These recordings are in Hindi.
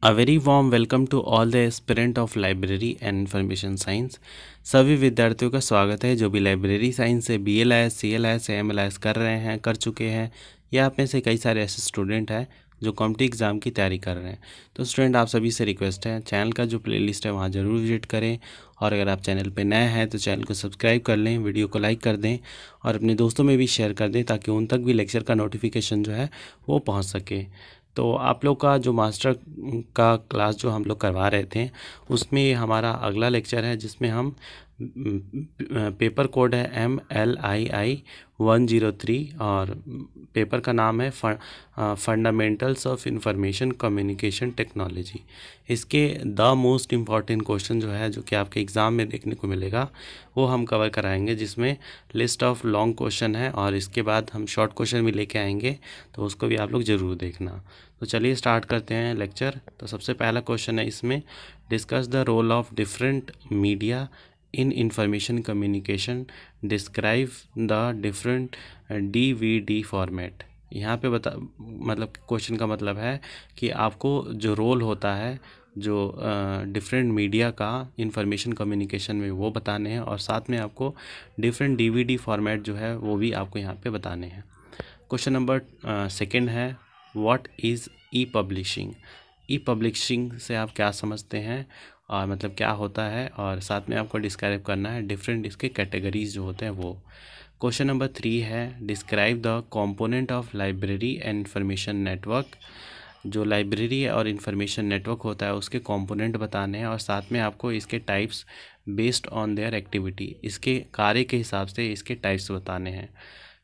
A very warm welcome to all the aspirant of library and information science. सभी विद्यार्थियों का स्वागत है जो भी लाइब्रेरी साइंस से B L I C L I S M L I S कर रहे हैं कर चुके हैं या आप में से कई सारे ऐसे स्टूडेंट हैं जो कॉम्पिटी एग्ज़ाम की तैयारी कर रहे हैं तो स्टूडेंट आप सभी से रिक्वेस्ट है चैनल का जो प्ले लिस्ट है वहाँ ज़रूर विजिट करें और अगर आप चैनल पर नए हैं तो चैनल को सब्सक्राइब कर लें वीडियो को लाइक कर दें और अपने दोस्तों में भी शेयर कर दें ताकि उन तक भी लेक्चर का नोटिफिकेशन जो है वो पहुँच सके तो आप लोग का जो मास्टर का क्लास जो हम लोग करवा रहे थे उसमें हमारा अगला लेक्चर है जिसमें हम पेपर कोड है M L I I one zero three और पेपर का नाम है fundamentals of information communication technology इसके द मोस्ट इम्पॉर्टेंट क्वेश्चन जो है जो कि आपके एग्ज़ाम में देखने को मिलेगा वो हम कवर कराएंगे जिसमें लिस्ट ऑफ लॉन्ग क्वेश्चन है और इसके बाद हम शॉर्ट क्वेश्चन भी लेके आएंगे तो उसको भी आप लोग ज़रूर देखना तो चलिए स्टार्ट करते हैं लेक्चर तो सबसे पहला क्वेश्चन है इसमें discuss the role of different media communication describe the different D V D format यहाँ पे बता मतलब क्वेश्चन का मतलब है कि आपको जो रोल होता है जो डिफरेंट uh, मीडिया का इंफॉर्मेशन कम्युनिकेशन में वो बताने हैं और साथ में आपको डिफरेंट डीवीडी फॉर्मेट जो है वो भी आपको यहाँ पे बताने हैं क्वेश्चन नंबर सेकंड है what is e publishing e publishing से आप क्या समझते हैं और मतलब क्या होता है और साथ में आपको डिस्क्राइब करना है डिफरेंट इसके कैटेगरीज जो होते हैं वो क्वेश्चन नंबर थ्री है describe the component of library and information network जो लाइब्रेरी और इंफॉर्मेशन नेटवर्क होता है उसके कंपोनेंट बताने हैं और साथ में आपको इसके types based on their activity इसके कार्य के हिसाब से इसके टाइप्स बताने हैं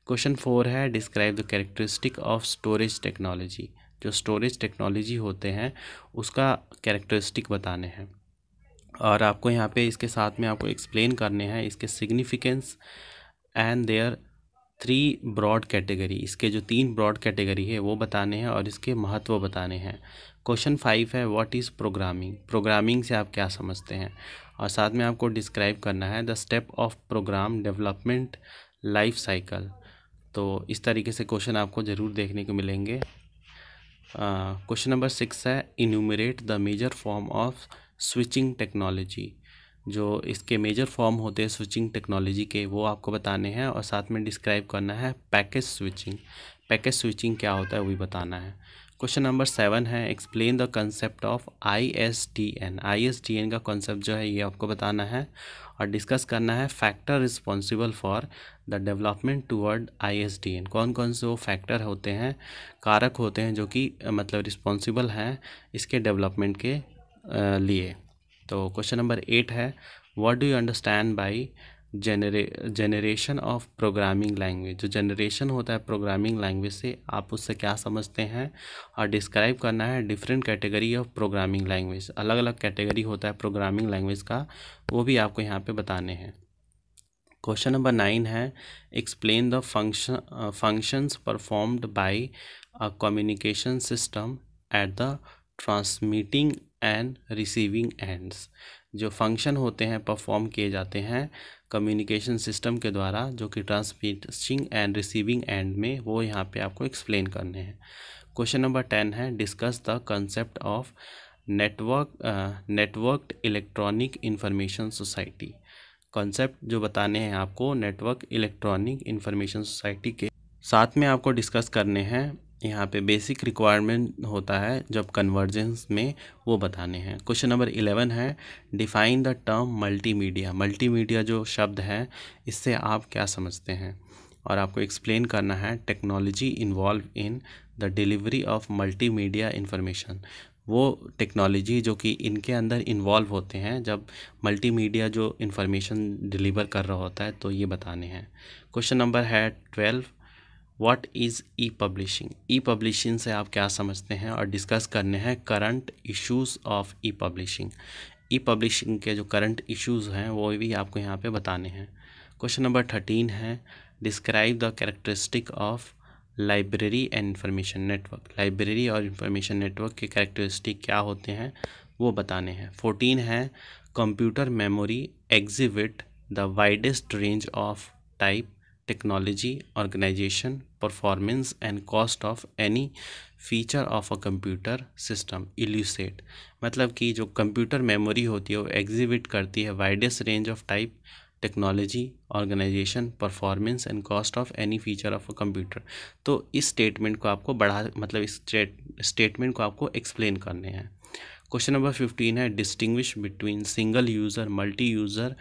क्वेश्चन फोर है describe the characteristic of storage technology जो स्टोरेज टेक्नोलॉजी होते हैं उसका कैरेक्टरिस्टिक बताने हैं और आपको यहाँ पे इसके साथ में आपको एक्सप्लेन करने हैं इसके significance and their three broad category इसके जो तीन ब्रॉड कैटेगरी है वो बताने हैं और इसके महत्व बताने हैं क्वेश्चन फाइव है व्हाट इज़ प्रोग्रामिंग प्रोग्रामिंग से आप क्या समझते हैं और साथ में आपको डिस्क्राइब करना है the step of program development life cycle तो इस तरीके से क्वेश्चन आपको ज़रूर देखने को मिलेंगे क्वेश्चन नंबर सिक्स है enumerate the major form of switching technology जो इसके मेजर फॉर्म होते हैं स्विचिंग टेक्नोलॉजी के वो आपको बताने हैं और साथ में डिस्क्राइब करना है पैकेज स्विचिंग पैकेज स्विचिंग क्या होता है वो भी बताना है क्वेश्चन नंबर सेवन है explain the concept of I S T N I S T N का कॉन्सेप्ट जो है ये आपको बताना है और डिस्कस करना है factor responsible for the development toward I S D N कौन कौन से वो फैक्टर होते हैं कारक होते हैं जो कि मतलब रिस्पॉन्सिबल हैं इसके डेवलपमेंट के लिए तो क्वेश्चन नंबर एट है what do you understand by जेनरे जनरेशन ऑफ प्रोग्रामिंग लैंग्वेज जो जनरेशन होता है प्रोग्रामिंग लैंग्वेज से आप उससे क्या समझते हैं और डिस्क्राइब करना है different category of programming language अलग अलग कैटेगरी होता है प्रोग्रामिंग लैंग्वेज का वो भी आपको यहाँ पे बताने हैं क्वेश्चन नंबर नाइन है explain the function functions performed by a communication system at the transmitting and receiving ends जो फंक्शन होते हैं परफॉर्म किए जाते हैं कम्युनिकेशन सिस्टम के द्वारा जो कि ट्रांसमिटिंग एंड रिसीविंग एंड में वो यहाँ पे आपको एक्सप्लेन करने हैं क्वेश्चन नंबर टेन है discuss the concept of network networked electronic information society concept जो बताने हैं आपको नेटवर्क इलेक्ट्रॉनिक इंफॉर्मेशन सोसाइटी के साथ में आपको डिस्कस करने हैं यहाँ पे बेसिक रिक्वायरमेंट होता है जब कन्वर्जेंस में वो बताने हैं क्वेश्चन नंबर इलेवन है define the term multimedia multimedia जो शब्द है इससे आप क्या समझते हैं और आपको एक्सप्लेन करना है technology involve in the delivery of multimedia information वो टेक्नोलॉजी जो कि इनके अंदर इन्वॉल्व होते हैं जब मल्टीमीडिया जो इन्फॉर्मेशन डिलीवर कर रहा होता है तो ये बताने हैं क्वेश्चन नंबर है twelve what is e publishing e publishing से आप क्या समझते हैं और डिस्कस करने हैं current issues of e publishing e publishing के जो करंट इश्यूज हैं वो भी आपको यहाँ पे बताने हैं क्वेश्चन नंबर थर्टीन है describe the characteristic of library and information network library और इंफॉर्मेशन नेटवर्क के करेक्टरिस्टिक क्या होते हैं वो बताने हैं फोर्टीन है computer memory exhibit the widest range of type technology organisation performance and cost of any feature of a computer system elucidate मतलब कि जो कंप्यूटर मेमोरी होती है वो एग्जिबिट करती है widest range of type technology organisation performance and cost of any feature of a computer तो इस स्टेटमेंट को आपको बढ़ा मतलब इस स्टेटमेंट को आपको एक्सप्लेन करने हैं क्वेश्चन नंबर फिफ्टीन है distinguish between single user multi user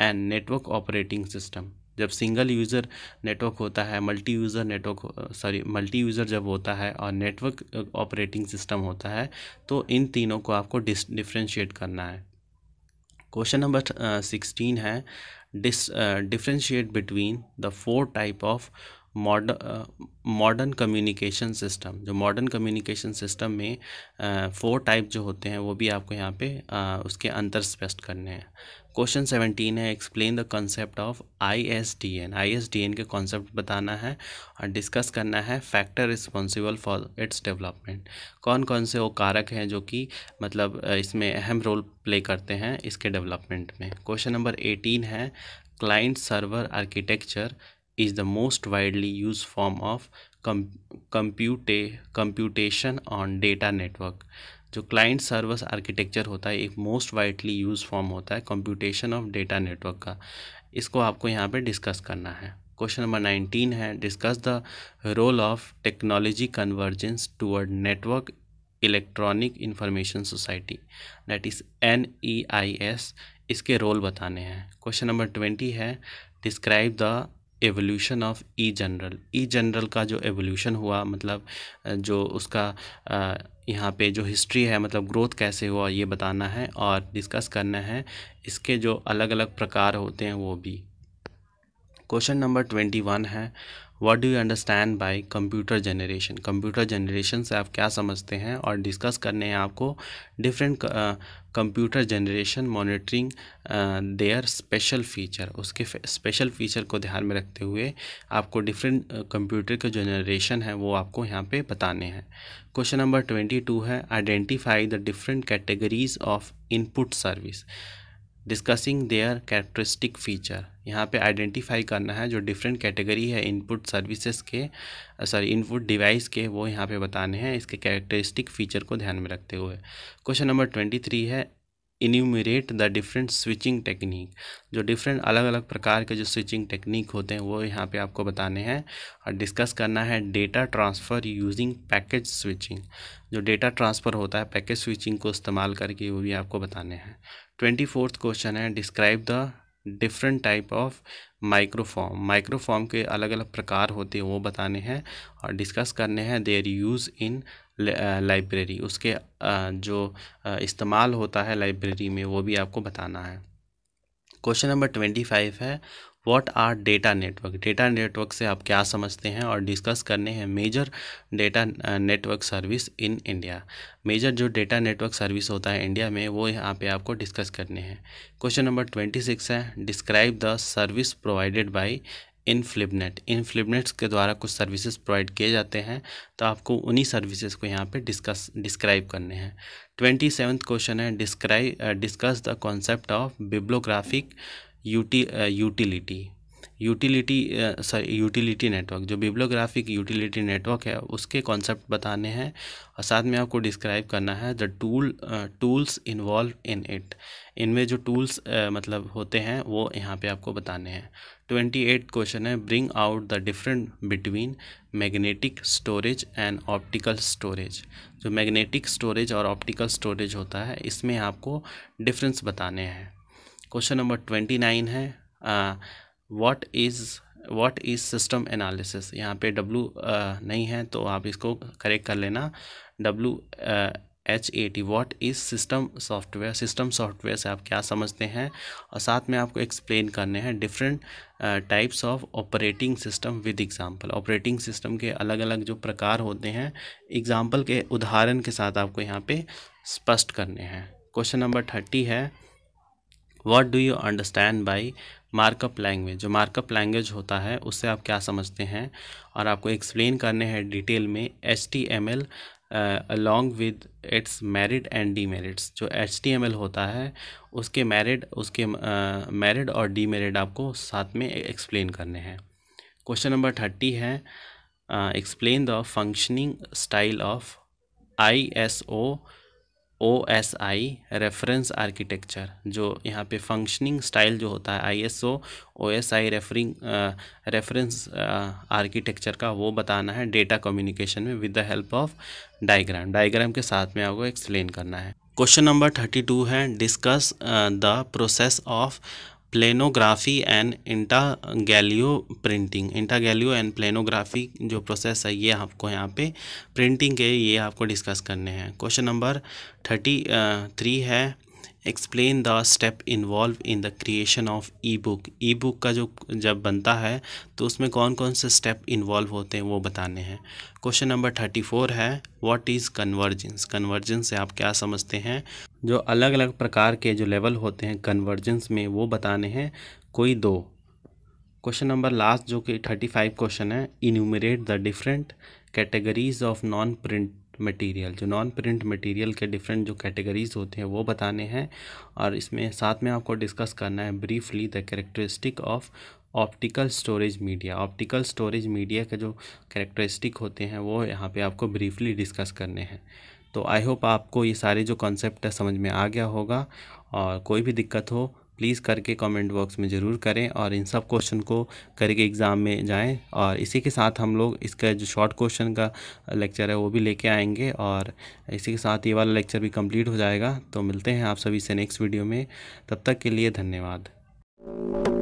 and network operating system जब सिंगल यूज़र नेटवर्क होता है multi user network sorry multi user जब होता है और नेटवर्क ऑपरेटिंग सिस्टम होता है तो इन तीनों को आपको डिफ्रेंशिएट करना है क्वेश्चन नंबर सिक्सटीन है dis differentiate between the four type of modern modern communication system जो मॉडर्न कम्युनिकेशन सिस्टम में फोर टाइप जो होते हैं वो भी आपको यहाँ पे uh, उसके अंतर स्पष्ट करने हैं क्वेश्चन सेवनटीन है explain the concept of I S D N I S D N के कॉन्सेप्ट बताना है और डिस्कस करना है factor responsible for its development कौन कौन से वो कारक हैं जो कि मतलब इसमें अहम रोल प्ले करते हैं इसके डेवलपमेंट में क्वेश्चन नंबर एटीन है client server architecture is the most widely used form of compute computation on data network जो क्लाइंट सर्वर्स आर्किटेक्चर होता है एक मोस्ट वाइडली यूज फॉर्म होता है कंप्यूटेशन ऑफ डेटा नेटवर्क का इसको आपको यहाँ पे डिस्कस करना है क्वेश्चन नंबर नाइनटीन है discuss the role of technology convergence toward network electronic information society that is N E I S इसके रोल बताने हैं क्वेश्चन नंबर ट्वेंटी है describe the evolution of e journal e journal का जो एवोल्यूशन हुआ मतलब जो उसका यहाँ पे जो हिस्ट्री है मतलब ग्रोथ कैसे हुआ ये बताना है और डिस्कस करना है इसके जो अलग अलग प्रकार होते हैं वो भी क्वेश्चन नंबर ट्वेंटी वन है what do you understand by computer generation computer generation से आप क्या समझते हैं और डिस्कस करने हैं आपको different computer generation monitoring their special feature उसके स्पेशल फीचर को ध्यान में रखते हुए आपको डिफरेंट कंप्यूटर के जनरेशन है वो आपको यहाँ पे बताने हैं क्वेश्चन नंबर ट्वेंटी टू है identify the different categories of input service discussing their characteristic feature यहाँ पे आइडेंटिफाई करना है जो डिफरेंट कैटेगरी है इनपुट सर्विसेज के सॉरी इनपुट डिवाइस के वो यहाँ पे बताने हैं इसके कैरेक्टरिस्टिक फीचर को ध्यान में रखते हुए क्वेश्चन नंबर ट्वेंटी थ्री है enumerate the different switching technique जो डिफरेंट अलग अलग प्रकार के जो स्विचिंग टेक्निक होते हैं वो यहाँ पे आपको बताने हैं और डिस्कस करना है data transfer using package switching जो डेटा ट्रांसफ़र होता है पैकेज स्विचिंग को इस्तेमाल करके वो भी आपको बताने हैं ट्वेंटी फोर्थ क्वेश्चन है describe the different type of microform microform के अलग अलग प्रकार होते हैं वो बताने हैं और डिस्कस करने हैं देयर यूज़ इन लाइब्रेरी उसके जो इस्तेमाल होता है लाइब्रेरी में वो भी आपको बताना है क्वेश्चन नंबर ट्वेंटी फाइव है what are data network data network से आप क्या समझते हैं और डिस्कस करने हैं major data network service in India major जो डेटा नेटवर्क सर्विस होता है इंडिया में वो यहाँ पे आपको डिस्कस करने हैं क्वेश्चन नंबर ट्वेंटी सिक्स है describe the service provided by INFLIBNET INFLIBNETs के द्वारा कुछ सर्विसेज प्रोवाइड किए जाते हैं तो आपको उन्हीं सर्विसेज को यहाँ पे डिस्कस डिस्क्राइब करने हैं ट्वेंटी सेवन्थ क्वेश्चन है describe discuss the concept of bibliographic ut utility utility sorry utility network जो बिब्लोग्राफिक यूटिलिटी नेटवर्क है उसके कॉन्सेप्ट बताने हैं और साथ में आपको डिस्क्राइब करना है the tool tools involve in it इनमें जो टूल्स uh, मतलब होते हैं वो यहाँ पे आपको बताने हैं ट्वेंटी एट क्वेश्चन है bring out the different between magnetic storage and optical storage जो मैग्नेटिक स्टोरेज और ऑप्टिकल स्टोरेज होता है इसमें आपको डिफरेंस बताने हैं क्वेश्चन नंबर ट्वेंटी नाइन है what is what is system analysis यहाँ पे डब्लू नहीं है तो आप इसको करेक्ट कर लेना W H A T what is system software system software से आप क्या समझते हैं और साथ में आपको एक्सप्लेन करने हैं different types of operating system with example operating system के अलग अलग जो प्रकार होते हैं एग्जांपल के उदाहरण के साथ आपको यहाँ पे स्पष्ट करने हैं क्वेश्चन नंबर थर्टी है what do you understand by markup language जो मार्कअप लैंग्वेज होता है उससे आप क्या समझते हैं और आपको एक्सप्लेन करने हैं डिटेल में H T M L along with its merit and demerits जो एच टी एम एल होता है उसके मेरिट उसके मेरिट uh, और डी मेरिट आपको साथ में एक्सप्लेन करने हैं क्वेश्चन नंबर थर्टी है explain the functioning style of I S O O S I reference architecture जो यहाँ पे फंक्शनिंग स्टाइल जो होता है I S O O S I referring reference architecture का वो बताना है डेटा कम्युनिकेशन में with the help of diagram diagram के साथ में आपको एक्सप्लेन करना है क्वेश्चन नंबर थर्टी टू है discuss the process of planography and intaglio printing intaglio and planography जो प्रोसेस है ये आपको यहाँ पे प्रिंटिंग के ये आपको डिस्कस करने हैं क्वेश्चन नंबर थर्टी थ्री है explain the step involve in the creation of e book e book का जो जब बनता है तो उसमें कौन कौन से स्टेप इन्वॉल्व होते हैं वो बताने हैं क्वेश्चन नंबर थर्टी फोर है व्हाट इज़ कन्वर्जेंस कन्वर्जेंस से आप क्या समझते हैं जो अलग अलग प्रकार के जो लेवल होते हैं कन्वर्जेंस में वो बताने हैं कोई दो क्वेश्चन नंबर लास्ट जो कि थर्टी फाइव क्वेश्चन है enumerate the different categories of non print material जो नॉन प्रिंट मटेरियल के डिफरेंट जो कैटेगरीज होते हैं वो बताने हैं और इसमें साथ में आपको डिस्कस करना है briefly the characteristic of optical storage media optical storage media के जो करेक्टरिस्टिक होते हैं वो यहाँ पे आपको ब्रीफली डिस्कस करने हैं तो आई होप आपको ये सारे जो कॉन्सेप्ट समझ में आ गया होगा और कोई भी दिक्कत हो प्लीज़ करके कमेंट बॉक्स में ज़रूर करें और इन सब क्वेश्चन को करके एग्ज़ाम में जाएं और इसी के साथ हम लोग इसका जो शॉर्ट क्वेश्चन का लेक्चर है वो भी लेके आएंगे और इसी के साथ ये वाला लेक्चर भी कंप्लीट हो जाएगा तो मिलते हैं आप सभी से नेक्स्ट वीडियो में तब तक के लिए धन्यवाद